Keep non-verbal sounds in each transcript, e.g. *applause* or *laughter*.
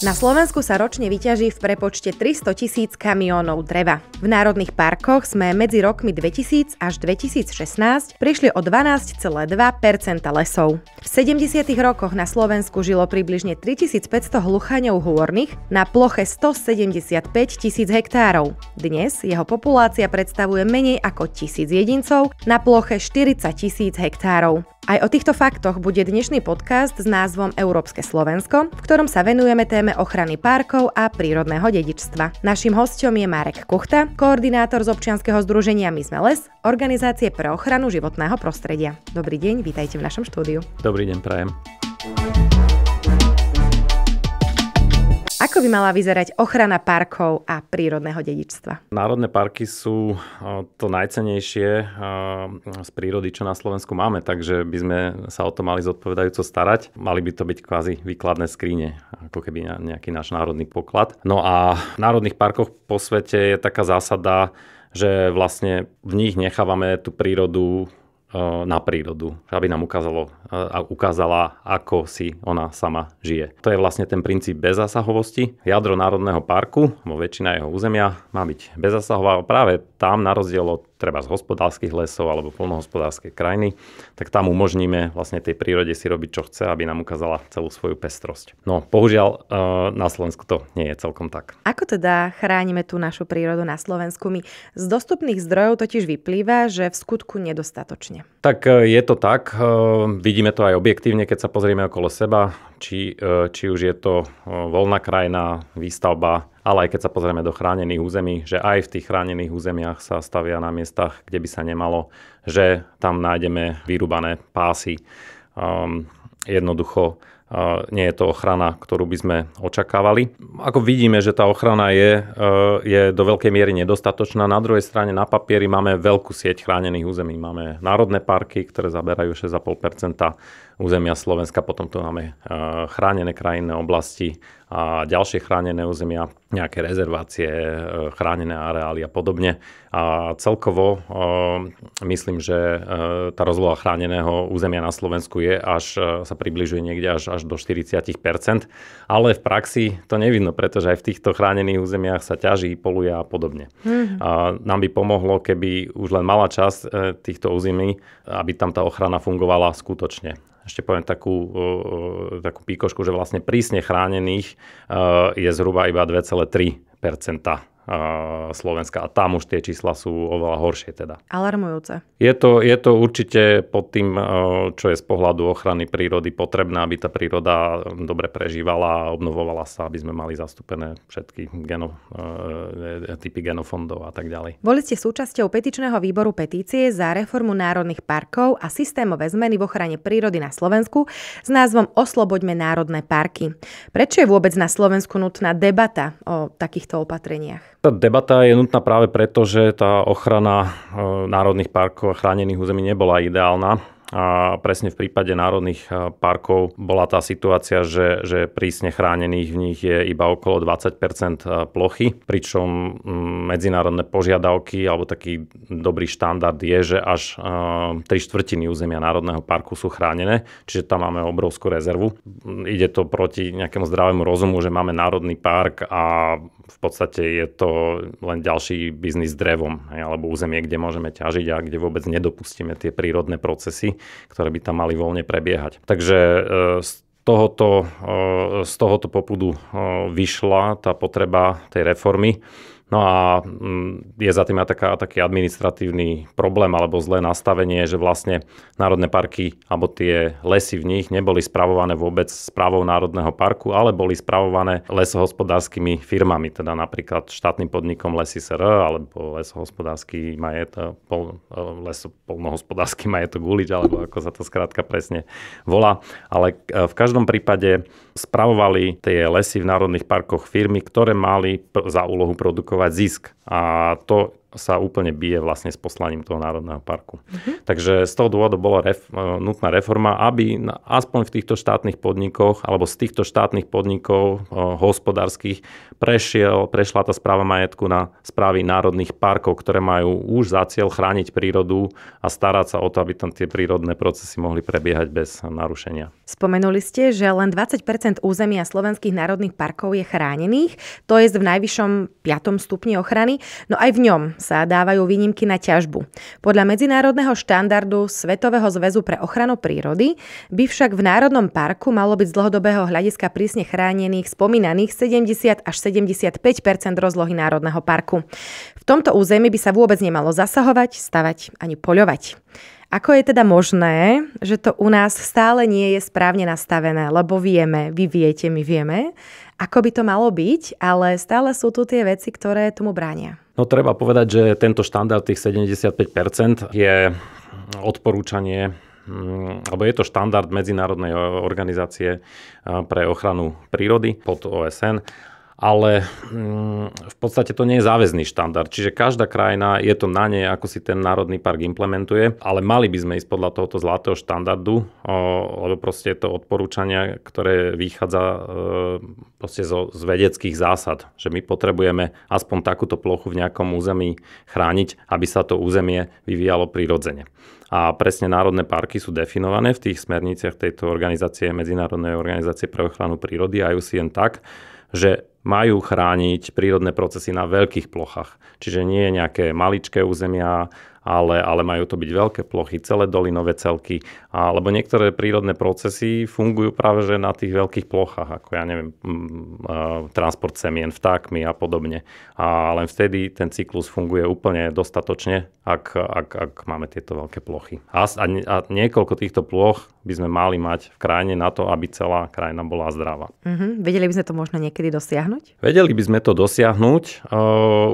Na Slovensku sa ročne vyťaží v prepočte 300 tisíc kamiónov dreva. V národných parkoch sme medzi rokmi 2000 až 2016 prišli o 12,2 lesov. V 70. rokoch na Slovensku žilo približne 3500 hluchaňov hôrnych na ploche 175 tisíc hektárov. Dnes jeho populácia predstavuje menej ako tisíc jedincov na ploche 40 tisíc hektárov. Aj o týchto faktoch bude dnešný podcast s názvom Európske Slovensko, v ktorom sa venujeme téme ochrany parkov a prírodného dedičstva. Naším hostom je Marek Kuchta, koordinátor z občianskeho združenia My sme les, organizácie pre ochranu životného prostredia. Dobrý deň, vítajte v našom štúdiu. Dobrý deň, prajem. Ako by mala vyzerať ochrana parkov a prírodného dedičstva? Národné parky sú to najcenejšie z prírody, čo na Slovensku máme, takže by sme sa o to mali zodpovedajúco starať. Mali by to byť kvázi výkladné skríne, ako keby nejaký náš národný poklad. No a v národných parkoch po svete je taká zásada, že vlastne v nich nechávame tú prírodu Eh, na prírodu, aby nám ukázalo, eh, ukázala, ako si ona sama žije. To je vlastne ten princíp bezzasahovosti. Jadro Národného parku, vo väčšina jeho územia, má byť bezzasahová. Práve tam, na rozdiel od treba z hospodárskych lesov alebo polnohospodárske krajiny, tak tam umožníme vlastne tej prírode si robiť, čo chce, aby nám ukázala celú svoju pestrosť. No, bohužiaľ, eh, na Slovensku to nie je celkom tak. Ako teda chránime tú našu prírodu na Slovensku? My z dostupných zdrojov totiž vyplýva, že v skutku nedostatočne. Tak eh, je to tak. Eh, vidíme to aj objektívne, keď sa pozrieme okolo seba, či, e, či už je to e, voľná krajina, výstavba, ale aj keď sa pozrieme do chránených území, že aj v tých chránených územiach sa stavia na miestach, kde by sa nemalo, že tam nájdeme vyrúbané pásy. Um, jednoducho uh, nie je to ochrana, ktorú by sme očakávali. Ako vidíme, že tá ochrana je, uh, je do veľkej miery nedostatočná. Na druhej strane na papieri máme veľkú sieť chránených území. Máme národné parky, ktoré zaberajú 6,5 územia Slovenska, potom tu máme eh, chránené krajinné oblasti a ďalšie chránené územia, nejaké rezervácie, eh, chránené areály a podobne. A celkovo eh, myslím, že tá rozloha chráneného územia na Slovensku je až, sa približuje niekde až, až do 40 ale v praxi to nevidno, pretože aj v týchto chránených územiach sa ťaží, poluje a podobne. Mm. A nám by pomohlo, keby už len malá časť týchto území, aby tam tá ochrana fungovala skutočne ešte poviem takú, takú píkošku, že vlastne prísne chránených e, je zhruba iba 2,3 Slovenska a tam už tie čísla sú oveľa horšie teda. Alarmujúce. Je to, je to určite pod tým, e, čo je z pohľadu ochrany prírody potrebné, aby tá príroda e, dobre prežívala a obnovovala sa, aby sme mali zastúpené všetky geno, e, typy genofondov a tak ďalej. Boli ste súčasťou petičného výboru petície za reformu národných parkov a systémové zmeny v ochrane prírody na Slovensku s názvom Osloboďme národné parky. Prečo je vôbec na Slovensku nutná debata o takýchto opatreniach? Tá debata je nutná práve preto, že tá ochrana e, národných parkov a chránených území nebola ideálna a presne v prípade národných parkov bola tá situácia, že, že prísne chránených v nich je iba okolo 20 plochy, pričom mm, medzinárodné požiadavky alebo taký dobrý štandard je, že až 3 štvrtiny územia Národného parku sú chránené, čiže tam máme obrovskú rezervu. Ide to proti nejakému zdravému rozumu, že máme Národný park a v podstate je to len ďalší biznis s drevom alebo územie, kde môžeme ťažiť a kde vôbec nedopustíme tie prírodné procesy ktoré by tam mali voľne prebiehať. Takže e, z tohoto, e, z tohoto popudu e, vyšla tá potreba tej reformy No a mm, je za tým aj taká, taký administratívny problém alebo zlé nastavenie, že vlastne národné parky alebo tie lesy v nich neboli spravované vôbec správou Národného parku, ale boli spravované lesohospodárskymi firmami, teda napríklad štátnym podnikom Lesy SR alebo lesohospodársky majetok, pol, e, leso, polnohospodársky *laughs* majetok Gulič, alebo ako sa to skrátka presne volá. Ale e, v každom prípade spravovali tie lesy v národných parkoch firmy, ktoré mali za úlohu produkovať открывать зиск, а, то sa úplne bije vlastne s poslaním toho Národného parku. Uh-huh. Takže z toho dôvodu bola ref, e, nutná reforma, aby aspoň v týchto štátnych podnikoch alebo z týchto štátnych podnikov o, e, hospodárskych prešiel, prešla tá správa majetku na správy národných parkov, ktoré majú už za cieľ chrániť prírodu a starať sa o to, aby tam tie prírodné procesy mohli prebiehať bez narušenia. Spomenuli ste, že len 20 územia slovenských národných parkov je chránených, to je v najvyššom 5. stupni ochrany, no aj v ňom sa dávajú výnimky na ťažbu. Podľa medzinárodného štandardu Svetového zväzu pre ochranu prírody by však v Národnom parku malo byť z dlhodobého hľadiska prísne chránených spomínaných 70 až 75 rozlohy Národného parku. V tomto území by sa vôbec nemalo zasahovať, stavať ani poľovať. Ako je teda možné, že to u nás stále nie je správne nastavené, lebo vieme, vy viete, my vieme, ako by to malo byť, ale stále sú tu tie veci, ktoré tomu bránia. No treba povedať, že tento štandard tých 75% je odporúčanie mm, alebo je to štandard Medzinárodnej organizácie pre ochranu prírody pod OSN ale mm, v podstate to nie je záväzný štandard. Čiže každá krajina, je to na nej, ako si ten národný park implementuje, ale mali by sme ísť podľa tohoto zlatého štandardu, lebo proste je to odporúčania, ktoré vychádza e, proste zo, z vedeckých zásad, že my potrebujeme aspoň takúto plochu v nejakom území chrániť, aby sa to územie vyvíjalo prirodzene. A presne národné parky sú definované v tých smerniciach tejto organizácie, Medzinárodnej organizácie pre ochranu prírody a UCN tak, že majú chrániť prírodné procesy na veľkých plochách. Čiže nie nejaké maličké územia, ale, ale majú to byť veľké plochy, celé dolinové celky alebo niektoré prírodné procesy fungujú práve že na tých veľkých plochách, ako ja neviem, mm, e, transport semien vtákmi a podobne. A len vtedy ten cyklus funguje úplne dostatočne, ak, ak, ak máme tieto veľké plochy. A, a, a niekoľko týchto ploch by sme mali mať v krajine na to, aby celá krajina bola zdravá. Mm-hmm. Vedeli by sme to možno niekedy dosiahnuť? Vedeli by sme to dosiahnuť, e,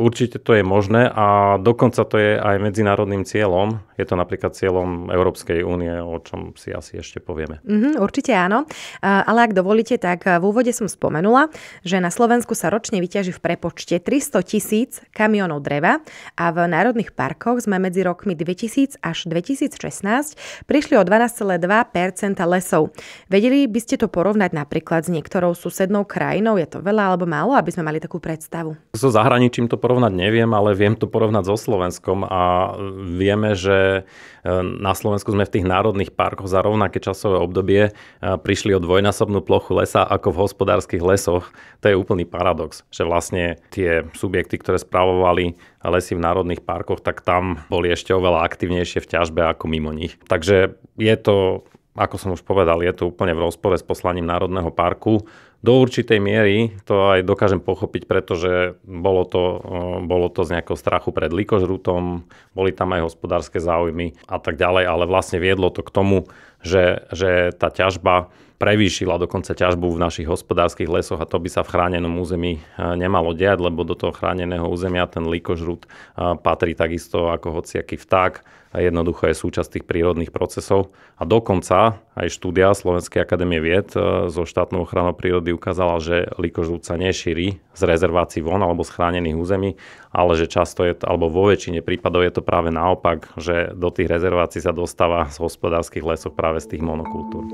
určite to je možné a dokonca to je aj medzinárodným cieľom. Je to napríklad cieľom Európskej únie o čom si asi ešte povieme. Mm-hmm, určite áno, ale ak dovolíte, tak v úvode som spomenula, že na Slovensku sa ročne vyťaží v prepočte 300 tisíc kamionov dreva a v národných parkoch sme medzi rokmi 2000 až 2016 prišli o 12,2 lesov. Vedeli by ste to porovnať napríklad s niektorou susednou krajinou? Je to veľa alebo málo, aby sme mali takú predstavu? So zahraničím to porovnať neviem, ale viem to porovnať so Slovenskom a e, vieme, že Ehm, na Slovensku sme v tých národných parkoch za rovnaké časové obdobie ehm, prišli o dvojnásobnú plochu lesa ako v hospodárskych lesoch. To je úplný paradox, že vlastne tie subjekty, ktoré spravovali lesy v národných parkoch, tak tam boli ešte oveľa aktívnejšie v ťažbe ako mimo nich. Takže je to ako som už povedal, je to úplne v rozpore s poslaním Národného parku. Do určitej miery to aj dokážem pochopiť, pretože bolo to, eh, bolo to z nejakého strachu pred likožrutom, boli tam aj hospodárske záujmy a tak ďalej, ale vlastne viedlo to k tomu, že, že tá ťažba prevýšila dokonca ťažbu v našich hospodárskych lesoch a to by sa v chránenom území eh, nemalo diať, lebo do toho chráneného územia ten likožrut eh, patrí takisto ako hociaký vták a jednoducho je súčasť tých prírodných procesov. A dokonca aj štúdia Slovenskej akadémie vied e, zo štátnou ochranou prírody ukázala, že sa nešíri z rezervácií von alebo z chránených území, ale že často je, alebo vo väčšine prípadov je to práve naopak, že do tých rezervácií sa dostáva z hospodárskych lesov práve z tých monokultúr.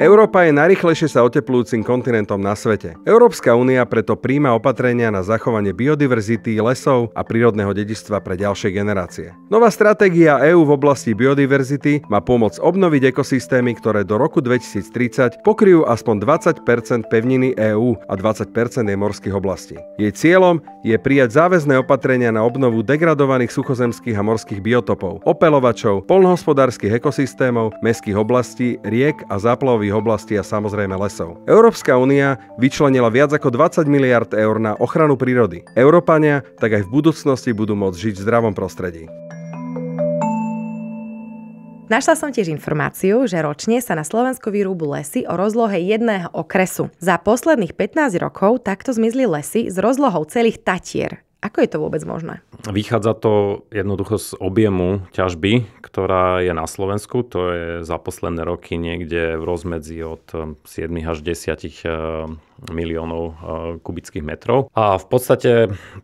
Európa je najrychlejšie sa oteplujúcim kontinentom na svete. Európska únia preto príjma opatrenia na zachovanie biodiverzity, lesov a prírodného dedičstva pre ďalšie generácie. Nová stratégia EÚ v oblasti biodiverzity má pomôcť obnoviť ekosystémy, ktoré do roku 2030 pokryjú aspoň 20 pevniny EÚ a 20 jej morských oblastí. Jej cieľom je prijať záväzné opatrenia na obnovu degradovaných suchozemských a morských biotopov, opelovačov, polnohospodárskych ekosystémov, mestských oblastí, riek a záplavových prírодných oblastí a samozrejme lesov. Európska únia vyčlenila viac ako 20 miliard eur na ochranu prírody. Európania tak aj v budúcnosti budú môcť žiť v zdravom prostredí. Našla som tiež informáciu, že ročne sa na Slovensku vyrúbu lesy o rozlohe jedného okresu. Za posledných 15 rokov takto zmizli lesy s rozlohou celých tatier. Ako je to vôbec možné? Vychádza to jednoducho z objemu ťažby, ktorá je na Slovensku. To je za posledné roky niekde v rozmedzi od 7 eh, až 10 eh, miliónov eh, kubických metrov. A v podstate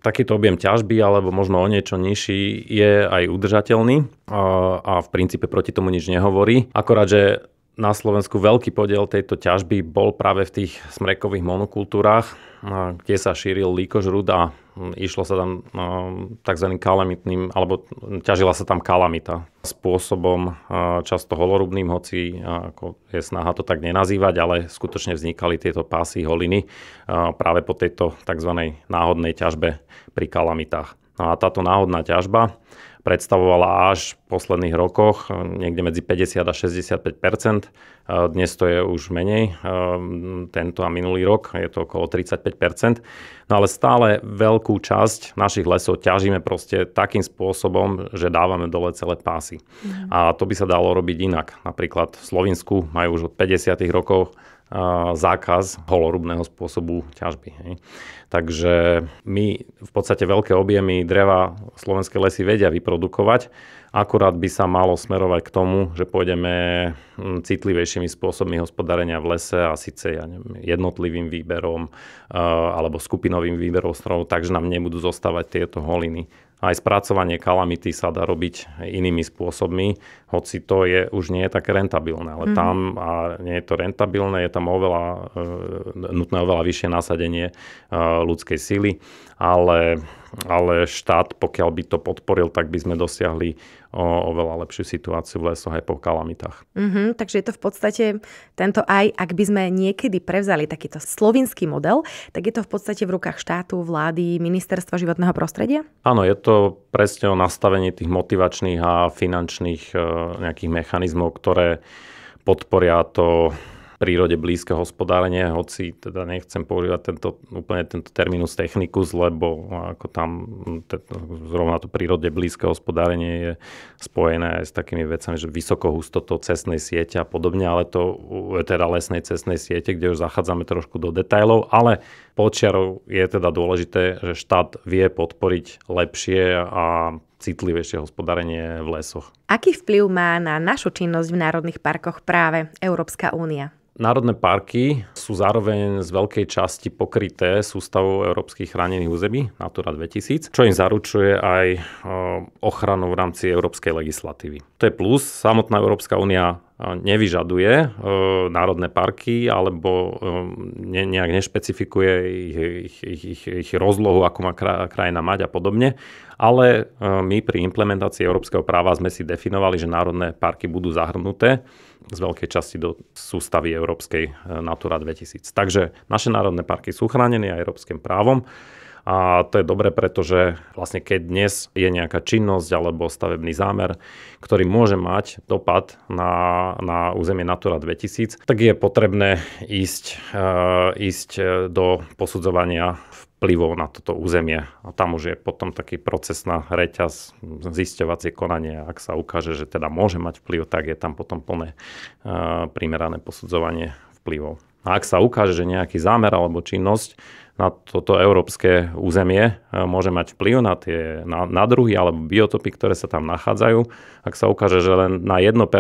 takýto objem ťažby, alebo možno o niečo nižší, je aj udržateľný a v princípe proti tomu nič nehovorí. Akorát, že na Slovensku veľký podiel tejto ťažby bol práve v tých smrekových monokultúrách, kde sa šíril líkožrúd a išlo sa tam no, tzv. kalamitným, alebo ťažila sa tam kalamita spôsobom e, často holorubným, hoci e, ako je snaha to tak nenazývať, ale skutočne vznikali tieto pásy holiny e, práve po tejto tzv. náhodnej ťažbe pri kalamitách. No a táto náhodná ťažba predstavovala až v posledných rokoch niekde medzi 50 a 65 eh, Dnes to je už menej, eh, tento a minulý rok je to okolo 35 No ale stále veľkú časť našich lesov ťažíme proste takým spôsobom, že dávame dole celé pásy. Mm. A to by sa dalo robiť inak. Napríklad v Slovensku majú už od 50 rokov zákaz holorubného spôsobu ťažby. Hej. Takže my v podstate veľké objemy dreva slovenské lesy vedia vyprodukovať, akurát by sa malo smerovať k tomu, že pôjdeme hm, citlivejšími spôsobmi hospodárenia v lese a síce ja neviem, jednotlivým výberom alebo skupinovým výberom stromov, takže nám nebudú zostávať tieto holiny aj spracovanie kalamity sa dá robiť inými spôsobmi, hoci to je, už nie je také rentabilné. Ale mm. tam a nie je to rentabilné, je tam oveľa, e, nutné oveľa vyššie nasadenie e, ľudskej sily, ale ale štát, pokiaľ by to podporil, tak by sme dosiahli o, oveľa lepšiu situáciu v lesoch aj po kalamitách. Mm-hmm, takže je to v podstate tento aj, ak by sme niekedy prevzali takýto slovinský model, tak je to v podstate v rukách štátu, vlády, ministerstva životného prostredia? Áno, je to presne o nastavení tých motivačných a finančných e, nejakých mechanizmov, ktoré podporia to prírode blízke hospodárenie, hoci teda nechcem používať tento, úplne tento terminus technicus, lebo ako tam hm, te, zrovna to prírode blízke hospodárenie je spojené aj s takými vecami, že vysoko hustotou cestnej siete a podobne, ale to je teda lesnej cestnej siete, kde už zachádzame trošku do detajlov, ale počiarov je teda dôležité, že štát vie podporiť lepšie a citlivejšie hospodárenie v lesoch. Aký vplyv má na našu činnosť v národných parkoch práve Európska únia? Národné parky sú zároveň z veľkej časti pokryté sústavou európskych chránených území Natura 2000, čo im zaručuje aj eh, ochranu v rámci európskej legislatívy. To je plus. Samotná Európska únia nevyžaduje e, národné parky alebo e, ne, nejak nešpecifikuje ich, ich, ich, ich, ich rozlohu, ako má krajina mať a podobne. Ale e, my pri implementácii európskeho práva sme si definovali, že národné parky budú zahrnuté z veľkej časti do sústavy európskej Natura 2000. Takže naše národné parky sú chránené aj európskym právom. A to je dobre, pretože vlastne keď dnes je nejaká činnosť alebo stavebný zámer, ktorý môže mať dopad na, na územie Natura 2000, tak je potrebné ísť, e, ísť eh, do posudzovania vplyvov na toto územie. A tam už je potom taký proces na reťaz, zisťovacie konanie. Ak sa ukáže, že teda môže mať vplyv, tak je tam potom plné e, primerané posudzovanie vplyvov. A ak sa ukáže, že nejaký zámer alebo činnosť na toto európske územie e, môže mať vplyv na tie na, na druhy alebo biotopy, ktoré sa tam nachádzajú. Ak sa ukáže, že len na 1% e,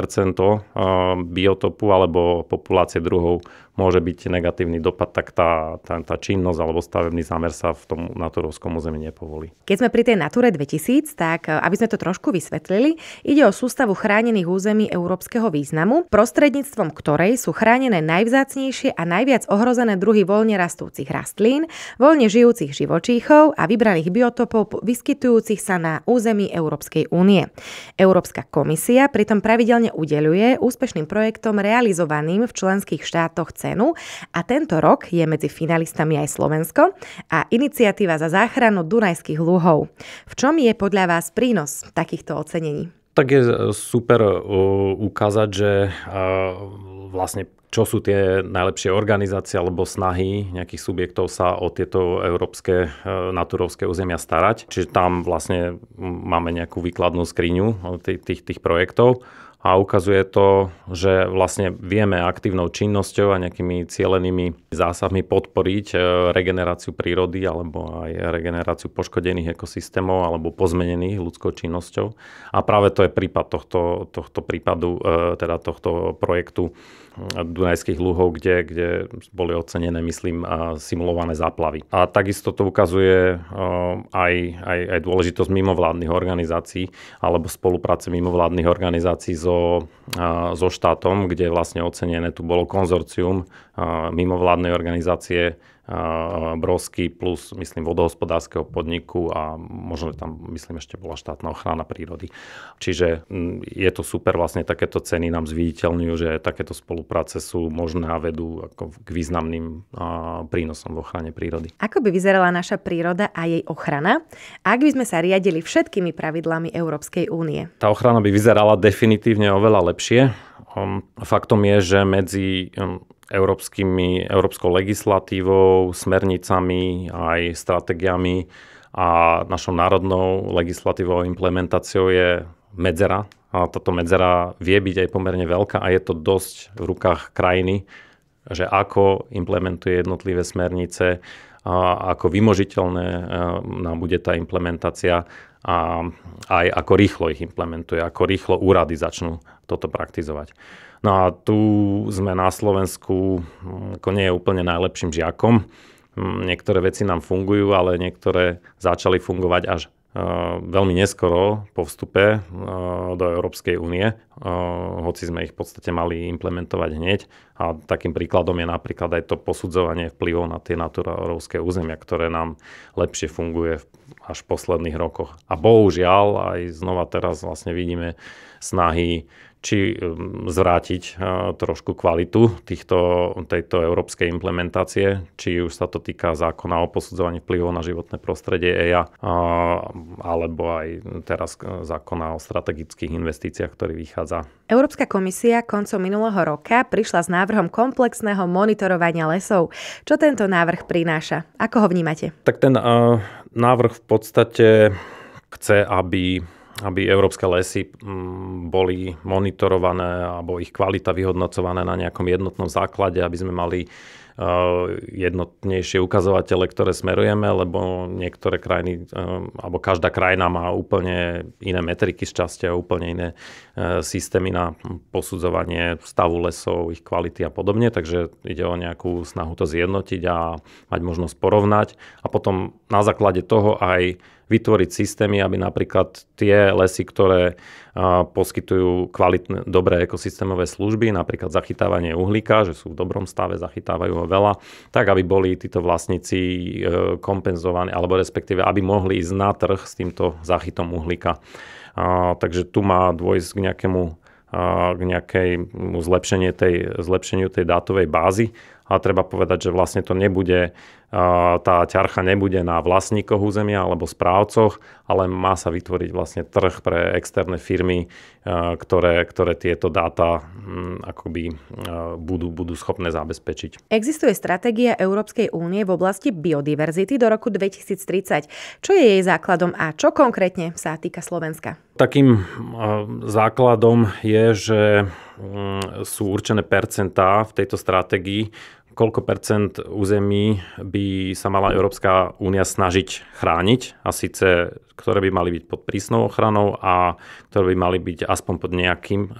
biotopu alebo populácie druhov môže byť negatívny dopad, tak tá, tá, tá činnosť alebo stavebný zámer sa v tom naturovskom území nepovolí. Keď sme pri tej Nature 2000, tak e, aby sme to trošku vysvetlili, ide o sústavu chránených území európskeho významu, prostredníctvom ktorej sú chránené najvzácnejšie a najviac ohrozené druhy voľne rastúcich rastlín, voľne žijúcich živočíchov a vybraných biotopov vyskytujúcich sa na území Európskej únie. Európska komisia pritom pravidelne udeluje úspešným projektom realizovaným v členských štátoch cenu a tento rok je medzi finalistami aj Slovensko a iniciatíva za záchranu Dunajských lúhov. V čom je podľa vás prínos takýchto ocenení? tak je super uh, ukázať, že uh, vlastne čo sú tie najlepšie organizácie alebo snahy nejakých subjektov sa o tieto európske e, naturovské územia starať. Čiže tam vlastne máme nejakú výkladnú skriňu e, tých, tých, tých projektov a ukazuje to, že vlastne vieme aktívnou činnosťou a nejakými cielenými zásahmi podporiť e, regeneráciu prírody alebo aj regeneráciu poškodených ekosystémov alebo pozmenených ľudskou činnosťou. A práve to je prípad tohto, tohto prípadu, e, teda tohto projektu e, Dunajských lúhov, kde, kde boli ocenené, myslím, simulované záplavy. A takisto to ukazuje aj, aj, aj dôležitosť mimovládnych organizácií alebo spolupráce mimovládnych organizácií so so, štátom, kde vlastne ocenené tu bolo konzorcium mimovládnej organizácie Eh, brosky plus, myslím, vodohospodárskeho podniku a možno tam, myslím, ešte bola štátna ochrana prírody. Čiže mm, je to super, vlastne takéto ceny nám zviditeľňujú, že takéto spolupráce sú možné a vedú ako k významným eh, prínosom v ochrane prírody. Ako by vyzerala naša príroda a jej ochrana, ak by sme sa riadili všetkými pravidlami Európskej únie? Tá ochrana by vyzerala definitívne oveľa lepšie. Ehm, faktom je, že medzi ehm, európskymi, európskou legislatívou, smernicami, aj stratégiami a našou národnou legislatívou implementáciou je medzera. A táto medzera vie byť aj pomerne veľká a je to dosť v rukách krajiny, že ako implementuje jednotlivé smernice, a ako vymožiteľné e, nám bude tá implementácia a aj ako rýchlo ich implementuje, ako rýchlo úrady začnú toto praktizovať. No a tu sme na Slovensku mm, ako nie je úplne najlepším žiakom. Mm, niektoré veci nám fungujú, ale niektoré začali fungovať až e, veľmi neskoro po vstupe e, do Európskej únie, e, hoci sme ich v podstate mali implementovať hneď. A takým príkladom je napríklad aj to posudzovanie vplyvov na tie naturárovské územia, ktoré nám lepšie funguje až v posledných rokoch. A bohužiaľ aj znova teraz vlastne vidíme snahy či um, zvrátiť uh, trošku kvalitu týchto, tejto európskej implementácie, či už sa to týka zákona o posudzovaní vplyvov na životné prostredie EIA, uh, alebo aj teraz zákona o strategických investíciách, ktorý vychádza. Európska komisia koncom minulého roka prišla s návrhom komplexného monitorovania lesov. Čo tento návrh prináša? Ako ho vnímate? Tak ten uh, návrh v podstate chce, aby aby európske lesy mm, boli monitorované alebo ich kvalita vyhodnocované na nejakom jednotnom základe, aby sme mali e, jednotnejšie ukazovatele, ktoré smerujeme, lebo niektoré krajiny, e, alebo každá krajina má úplne iné metriky z časti a úplne iné e, systémy na posudzovanie stavu lesov, ich kvality a podobne, takže ide o nejakú snahu to zjednotiť a mať možnosť porovnať a potom na základe toho aj vytvoriť systémy, aby napríklad tie lesy, ktoré poskytujú kvalitné, dobré ekosystémové služby, napríklad zachytávanie uhlíka, že sú v dobrom stave, zachytávajú ho veľa, tak aby boli títo vlastníci e, kompenzovaní, alebo respektíve, aby mohli ísť na trh s týmto zachytom uhlíka. takže tu má dôjsť k nejakému k nejakému zlepšeniu tej, zlepšeniu tej dátovej bázy a treba povedať, že vlastne to nebude, tá ťarcha nebude na vlastníkoch územia alebo správcoch, ale má sa vytvoriť vlastne trh pre externé firmy, ktoré, ktoré tieto dáta mm, akoby budú, budú schopné zabezpečiť. Existuje stratégia Európskej únie v oblasti biodiverzity do roku 2030. Čo je jej základom a čo konkrétne sa týka Slovenska? Takým základom je, že mm, sú určené percentá v tejto stratégii, koľko percent území by sa mala Európska únia snažiť chrániť a síce ktoré by mali byť pod prísnou ochranou a ktoré by mali byť aspoň pod nejakým,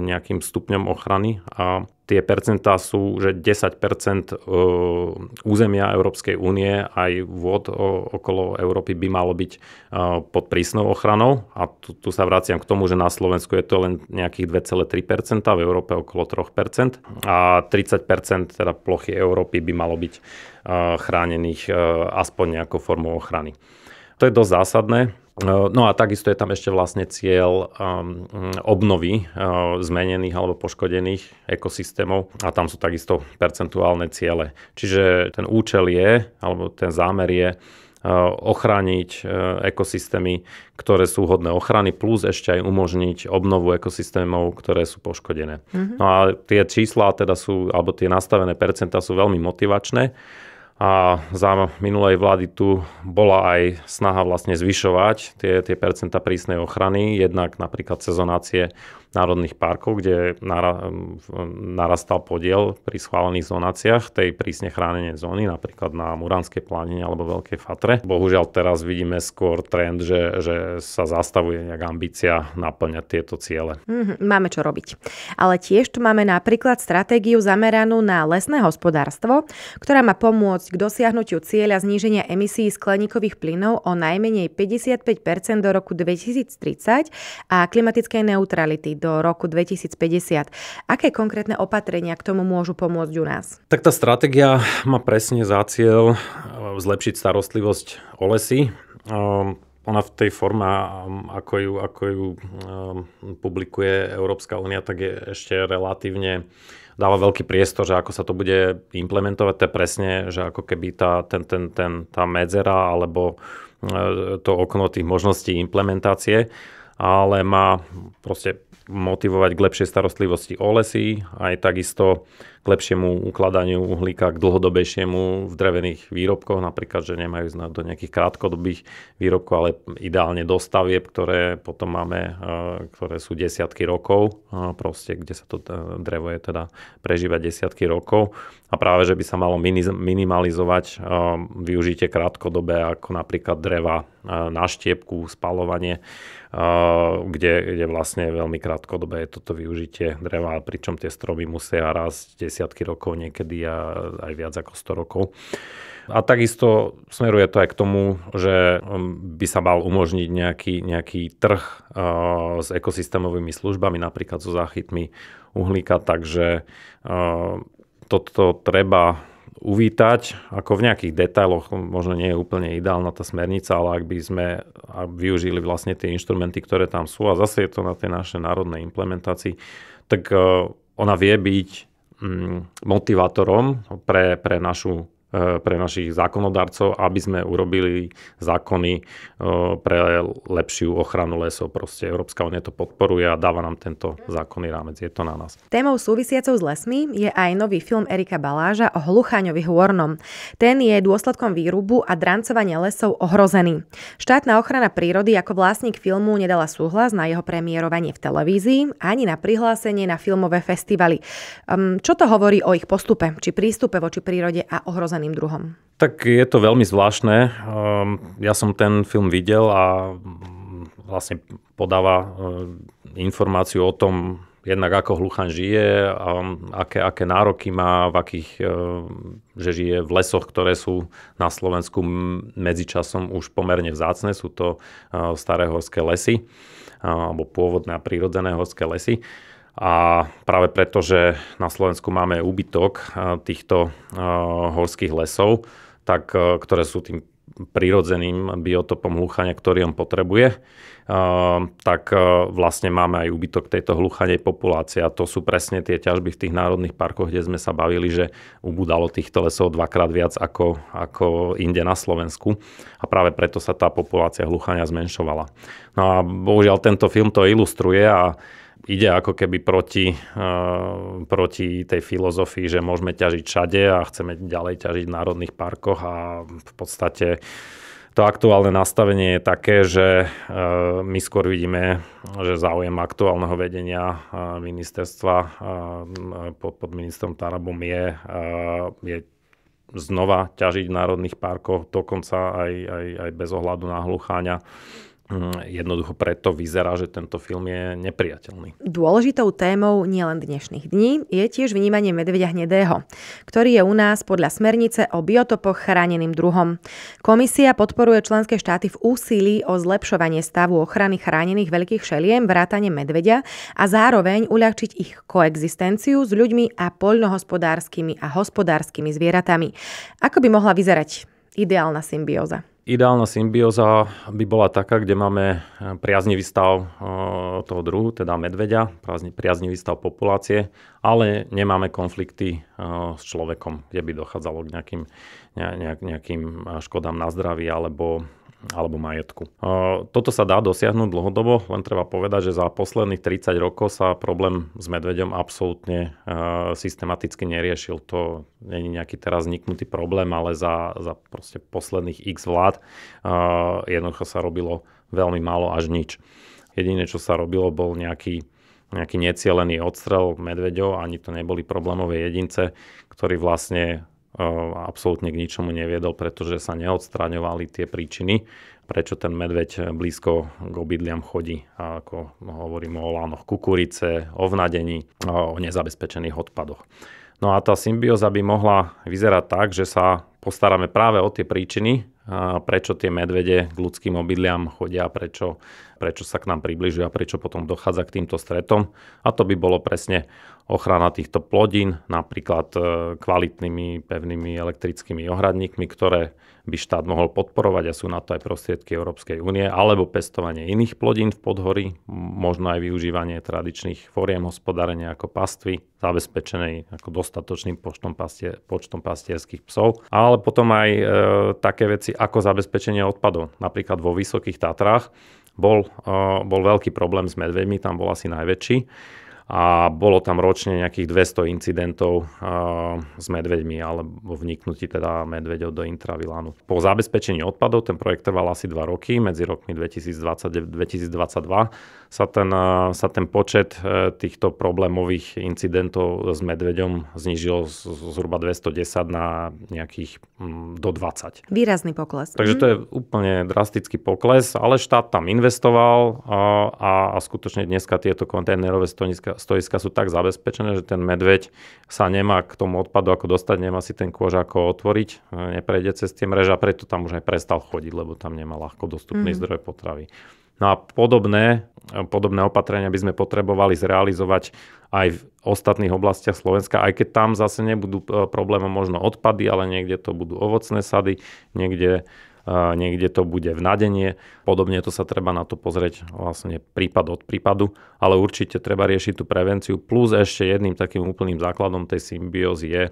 nejakým stupňom ochrany. A tie percentá sú, že 10 e, územia Európskej únie aj vôd okolo Európy by malo byť e, pod prísnou ochranou. A tu, tu sa vraciam k tomu, že na Slovensku je to len nejakých 2,3 v Európe okolo 3 a 30 teda plochy Európy by malo byť e, chránených aspoň nejakou formou ochrany. To je dosť zásadné. No a takisto je tam ešte vlastne cieľ um, obnovy uh, zmenených alebo poškodených ekosystémov a tam sú takisto percentuálne ciele. Čiže ten účel je, alebo ten zámer je uh, ochrániť uh, ekosystémy, ktoré sú hodné ochrany, plus ešte aj umožniť obnovu ekosystémov, ktoré sú poškodené. Mm-hmm. No a tie čísla teda sú, alebo tie nastavené percentá sú veľmi motivačné a za minulej vlády tu bola aj snaha vlastne zvyšovať tie, tie percenta prísnej ochrany, jednak napríklad sezonácie národných parkov, kde narastal podiel pri schválených zonáciách tej prísne chránenie zóny, napríklad na Muránskej planine alebo Veľkej Fatre. Bohužiaľ teraz vidíme skôr trend, že, že sa zastavuje nejak ambícia naplňať tieto ciele. Mm-hmm, máme čo robiť. Ale tiež tu máme napríklad stratégiu zameranú na lesné hospodárstvo, ktorá má pomôcť k dosiahnutiu cieľa zníženia emisí skleníkových plynov o najmenej 55% do roku 2030 a klimatickej neutrality do roku 2050. Aké konkrétne opatrenia k tomu môžu pomôcť u nás? Tak tá stratégia má presne za cieľ eh, zlepšiť starostlivosť o lesy ehm, ona v tej forme, ehm, ako ju, ako ju ehm, publikuje Európska únia, tak je ešte relatívne dáva veľký priestor, že ako sa to bude implementovať, to je presne, že ako keby tá, ten, ten, ten, tá medzera alebo eh, to okno tých možností implementácie ale má proste motivovať k lepšej starostlivosti o lesy, aj takisto k lepšiemu ukladaniu uhlíka, k dlhodobejšiemu v drevených výrobkoch, napríklad, že nemajú znať do nejakých krátkodobých výrobkov, ale ideálne do stavieb, ktoré potom máme, eh, ktoré sú desiatky rokov, eh, proste, kde sa to eh, drevo je teda prežíva desiatky rokov. A práve, že by sa malo minimalizovať využitie krátkodobé, ako napríklad dreva na štiepku, spalovanie kde, kde vlastne veľmi krátkodobé je toto využitie dreva, pričom tie stromy musia rásť desiatky rokov niekedy a aj viac ako 100 rokov. A takisto smeruje to aj k tomu, že um, by sa mal umožniť nejaký, nejaký trh uh, s ekosystémovými službami, napríklad so záchytmi uhlíka, takže uh, toto treba uvítať, ako v nejakých detailoch, možno nie je úplne ideálna tá smernica, ale ak by sme využili vlastne tie inštrumenty, ktoré tam sú, a zase je to na tej našej národnej implementácii, tak eh, ona vie byť mm, motivátorom pre, pre našu E, pre našich zákonodarcov, aby sme urobili zákony e, pre lepšiu ochranu lesov. Proste Európska únia to podporuje a dáva nám tento zákonný rámec. Je to na nás. Témou súvisiacou s lesmi je aj nový film Erika Baláža o Hlucháňovi Hôrnom. Ten je dôsledkom výrubu a drancovania lesov ohrozený. Štátna ochrana prírody ako vlastník filmu nedala súhlas na jeho premiérovanie v televízii ani na prihlásenie na filmové festivaly. Ehm, čo to hovorí o ich postupe, či prístupe voči prírode a ohrozený daným druhom? Tak je to veľmi zvláštne. Ehm, ja som ten film videl a mm, vlastne podáva e, informáciu o tom, jednak ako hluchan žije, mm, aké, aké nároky má, v akých, e, že žije v lesoch, ktoré sú na Slovensku medzičasom už pomerne vzácne. Sú to e, staré horské lesy alebo pôvodné a prírodzené horské lesy. A práve preto, že na Slovensku máme úbytok eh, týchto eh, horských lesov, tak, eh, ktoré sú tým prirodzeným biotopom hluchania, ktorý on potrebuje, tak vlastne máme aj úbytok tejto hluchanej populácie. A to sú presne tie ťažby v tých národných parkoch, kde sme sa bavili, že ubudalo týchto lesov dvakrát viac ako, ako inde na Slovensku. A práve preto sa tá populácia hluchania zmenšovala. No a bohužiaľ tento film to ilustruje a ide ako keby proti, uh, proti tej filozofii, že môžeme ťažiť všade a chceme ďalej ťažiť v národných parkoch a v podstate to aktuálne nastavenie je také, že eh, my skôr vidíme, že záujem aktuálneho vedenia eh, ministerstva pod ministrom Tarabom je, je znova ťažiť v národných parkoch, dokonca aj, aj, aj bez ohľadu na hlucháňa Mm, jednoducho preto vyzerá, že tento film je nepriateľný. Dôležitou témou nielen dnešných dní je tiež vnímanie medvedia hnedého, ktorý je u nás podľa smernice o biotopoch chráneným druhom. Komisia podporuje členské štáty v úsilí o zlepšovanie stavu ochrany chránených veľkých šeliem, vrátane medvedia a zároveň uľahčiť ich koexistenciu s ľuďmi a poľnohospodárskymi a hospodárskymi zvieratami. Ako by mohla vyzerať ideálna symbióza? Ideálna symbióza by bola taká, kde máme eh, priaznivý stav eh, toho druhu, teda medveďa, priaznivý stav populácie, ale nemáme konflikty eh, s človekom, kde by dochádzalo k nejakým, nejakým škodám na zdraví alebo alebo majetku. Toto sa dá dosiahnuť dlhodobo, len treba povedať, že za posledných 30 rokov sa problém s medveďom absolútne e, systematicky neriešil. To nie je nejaký teraz vzniknutý problém, ale za, za proste posledných x vlád e, jednoducho sa robilo veľmi málo až nič. Jediné, čo sa robilo, bol nejaký nejaký necielený odstrel medveďov, ani to neboli problémové jedince, ktorí vlastne absolútne k ničomu neviedol, pretože sa neodstraňovali tie príčiny, prečo ten medveď blízko k obydliam chodí. A ako hovorím o lánoch kukurice, o vnadení, o nezabezpečených odpadoch. No a tá symbióza by mohla vyzerať tak, že sa postaráme práve o tie príčiny, prečo tie medvede k ľudským obydliam chodia, prečo prečo sa k nám približujú a prečo potom dochádza k týmto stretom. A to by bolo presne ochrana týchto plodín, napríklad e, kvalitnými pevnými elektrickými ohradníkmi, ktoré by štát mohol podporovať a sú na to aj prostriedky Európskej únie, alebo pestovanie iných plodín v podhorí, možno aj využívanie tradičných fóriem hospodárenia ako pastvy, zabezpečenej ako dostatočným počtom, pastie, počtom pastierských psov, ale potom aj e, také veci ako zabezpečenie odpadov. Napríklad vo Vysokých Tatrách bol, eh, bol veľký problém s medveďmi, tam bol asi najväčší a bolo tam ročne nejakých 200 incidentov uh, s medveďmi alebo vniknutí teda medveďov do intravilánu. Po zabezpečení odpadov ten projekt trval asi 2 roky, medzi rokmi 2020-2022 sa ten, uh, sa ten počet uh, týchto problémových incidentov s medveďom znižil z, zhruba 210 na nejakých um, do 20. Výrazný pokles. Takže to je mhm. úplne drastický pokles, ale štát tam investoval a, a skutočne dneska tieto kontajnerové stoniska stoiska sú tak zabezpečené, že ten medveď sa nemá k tomu odpadu ako dostať, nemá si ten kôž ako otvoriť, e, neprejde cez tie mreže a preto tam už aj prestal chodiť, lebo tam nemá ľahko dostupný mm. zdroj potravy. No a podobné, e, podobné opatrenia by sme potrebovali zrealizovať aj v ostatných oblastiach Slovenska, aj keď tam zase nebudú e, problémom možno odpady, ale niekde to budú ovocné sady, niekde niekde to bude v nadenie. Podobne to sa treba na to pozrieť vlastne prípad od prípadu, ale určite treba riešiť tú prevenciu. Plus ešte jedným takým úplným základom tej symbiózy je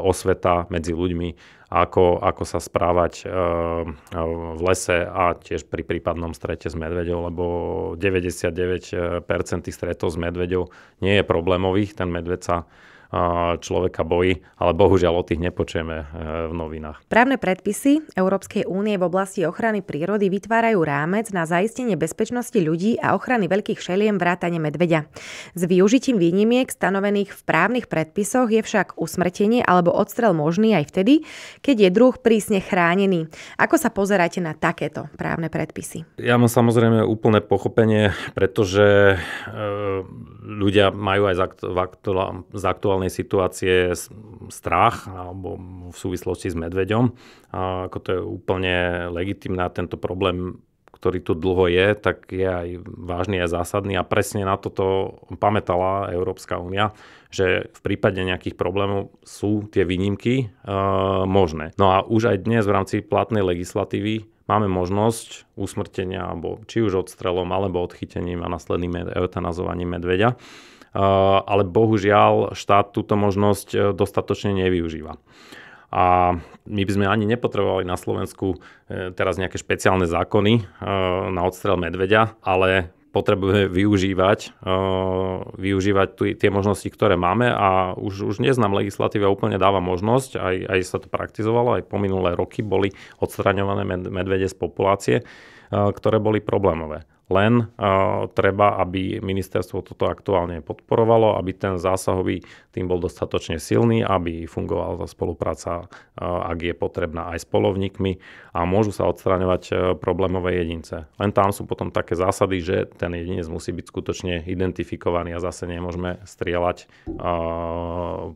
osveta medzi ľuďmi, ako, ako sa správať v lese a tiež pri prípadnom strete s medveďou, lebo 99% tých stretov s medveďou nie je problémových, ten medveď sa človeka bojí, ale bohužiaľ o tých nepočujeme e, v novinách. Právne predpisy Európskej únie v oblasti ochrany prírody vytvárajú rámec na zaistenie bezpečnosti ľudí a ochrany veľkých šeliem vrátane medveďa. S využitím výnimiek stanovených v právnych predpisoch je však usmrtenie alebo odstrel možný aj vtedy, keď je druh prísne chránený. Ako sa pozeráte na takéto právne predpisy? Ja mám samozrejme úplné pochopenie, pretože e, ľudia majú aj z aktuálnej aktuálnej situácie strach alebo v súvislosti s medveďom. A ako to je úplne legitimné, tento problém ktorý tu dlho je, tak je aj vážny a zásadný a presne na toto pamätala Európska únia, že v prípade nejakých problémov sú tie výnimky e, možné. No a už aj dnes v rámci platnej legislatívy máme možnosť usmrtenia, alebo či už odstrelom, alebo odchytením a následným eutanazovaním medveďa. Eh, ale bohužiaľ štát túto možnosť eh, dostatočne nevyužíva. A my by sme ani nepotrebovali na Slovensku eh, teraz nejaké špeciálne zákony na odstrel medveďa, ale potrebujeme využívať, využívať tie možnosti, ktoré máme a už, už neznám legislatíva úplne dáva možnosť, aj, aj sa to praktizovalo, aj po minulé roky boli odstraňované medvede z populácie, ktoré boli problémové. Len uh, treba, aby ministerstvo toto aktuálne podporovalo, aby ten zásahový tým bol dostatočne silný, aby fungovala tá spolupráca, uh, ak je potrebná, aj s polovníkmi a môžu sa odstraňovať uh, problémové jedince. Len tam sú potom také zásady, že ten jedinec musí byť skutočne identifikovaný a zase nemôžeme strieľať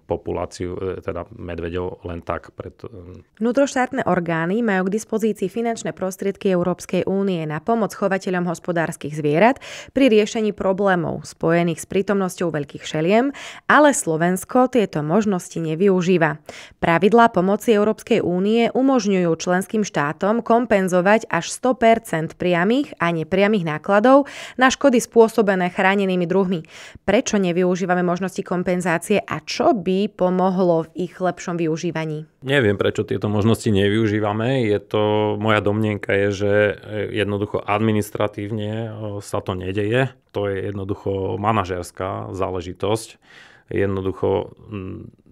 populáciu, teda medveďov len tak. Pred... Vnútroštátne orgány majú k dispozícii finančné prostriedky Európskej únie na pomoc chovateľom hospodárstva hospodárskych zvierat pri riešení problémov spojených s prítomnosťou veľkých šeliem, ale Slovensko tieto možnosti nevyužíva. Pravidlá pomoci Európskej únie umožňujú členským štátom kompenzovať až 100 priamých a nepriamých nákladov na škody spôsobené chránenými druhmi. Prečo nevyužívame možnosti kompenzácie a čo by pomohlo v ich lepšom využívaní? Neviem, prečo tieto možnosti nevyužívame. Je to, moja domnienka je, že eh, jednoducho administratívne eh, sa to nedeje. To je jednoducho manažerská záležitosť. Jednoducho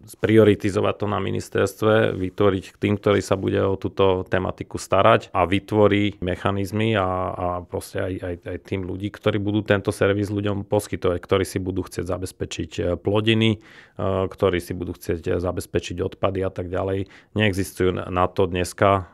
sprioritizovať to na ministerstve, vytvoriť tým, ktorý sa bude o túto tematiku starať a vytvorí mechanizmy a, a proste aj, aj, aj tým ľudí, ktorí budú tento servis ľuďom poskytovať, ktorí si budú chcieť zabezpečiť e, plodiny, e, ktorí si budú chcieť e, zabezpečiť odpady a tak ďalej. Neexistujú na to dneska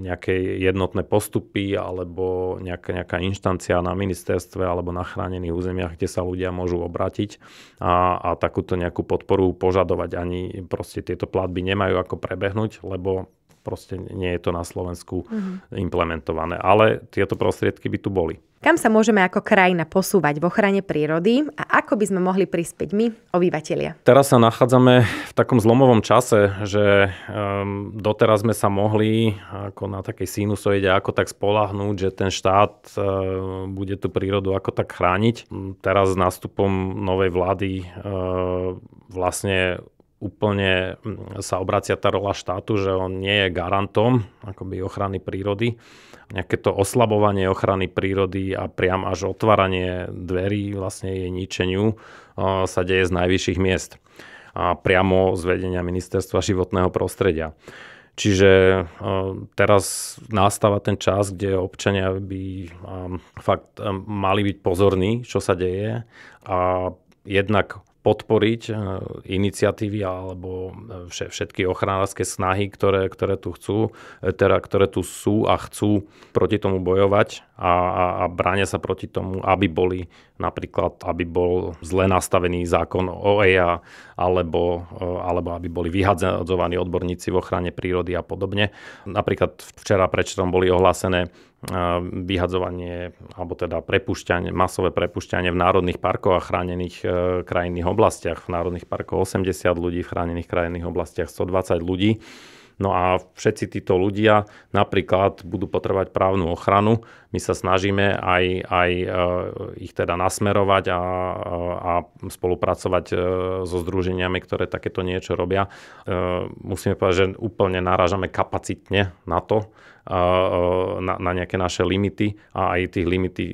nejaké jednotné postupy alebo nejaká, nejaká inštancia na ministerstve alebo na chránených územiach, kde sa ľudia môžu obrátiť a, a takúto nejakú podporu požadovať. A ani proste tieto platby nemajú ako prebehnúť, lebo proste nie je to na Slovensku mm-hmm. implementované. Ale tieto prostriedky by tu boli. Kam sa môžeme ako krajina posúvať v ochrane prírody a ako by sme mohli prispieť my, obyvateľia? Teraz sa nachádzame v takom zlomovom čase, že um, doteraz sme sa mohli ako na takej sinusoide ako tak spolahnúť, že ten štát uh, bude tú prírodu ako tak chrániť. Teraz s nástupom novej vlády uh, vlastne úplne mm, sa obracia tá rola štátu, že on nie je garantom akoby ochrany prírody. Nejaké to oslabovanie ochrany prírody a priam až otváranie dverí vlastne jej ničeniu sa deje z najvyšších miest a priamo z vedenia ministerstva životného prostredia. Čiže teraz nastáva ten čas, kde občania by fakt mali byť pozorní, čo sa deje a jednak podporiť e, iniciatívy alebo e, všetky ochranárske snahy, ktoré, ktoré tu chcú, e, teda, ktoré tu sú a chcú proti tomu bojovať a, a, a bránia sa proti tomu, aby boli napríklad, aby bol zle nastavený zákon o EIA, alebo, eh, alebo aby boli vyhadzovaní odborníci v ochrane prírody a podobne. Napríklad včera prečtom boli ohlásené eh, vyhadzovanie, alebo teda prepušťanie, masové prepušťanie v národných parkoch a chránených eh, krajinných oblastiach. V národných parkoch 80 ľudí, v chránených krajinných oblastiach 120 ľudí. No a všetci títo ľudia napríklad budú potrebovať právnu ochranu. My sa snažíme aj, aj e, ich teda nasmerovať a, a spolupracovať e, so združeniami, ktoré takéto niečo robia. E, musíme povedať, že úplne narážame kapacitne na to, na, na nejaké naše limity a aj tých limity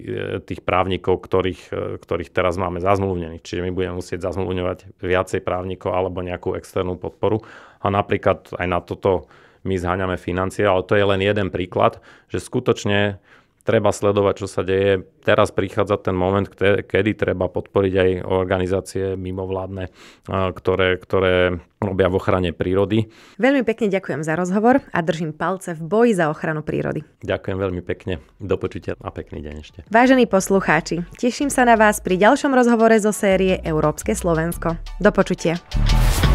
tých právnikov, ktorých, ktorých teraz máme zazmluvnených. Čiže my budeme musieť zazmluvňovať viacej právnikov alebo nejakú externú podporu a napríklad aj na toto my zháňame financie, ale to je len jeden príklad, že skutočne treba sledovať, čo sa deje. Teraz prichádza ten moment, kedy treba podporiť aj organizácie mimovládne, eh, ktoré, ktoré robia v ochrane prírody. Veľmi pekne ďakujem za rozhovor a držím palce v boji za ochranu prírody. Ďakujem veľmi pekne. Dopočujte a pekný deň ešte. Vážení poslucháči, teším sa na vás pri ďalšom rozhovore zo série Európske Slovensko. Dopočujte.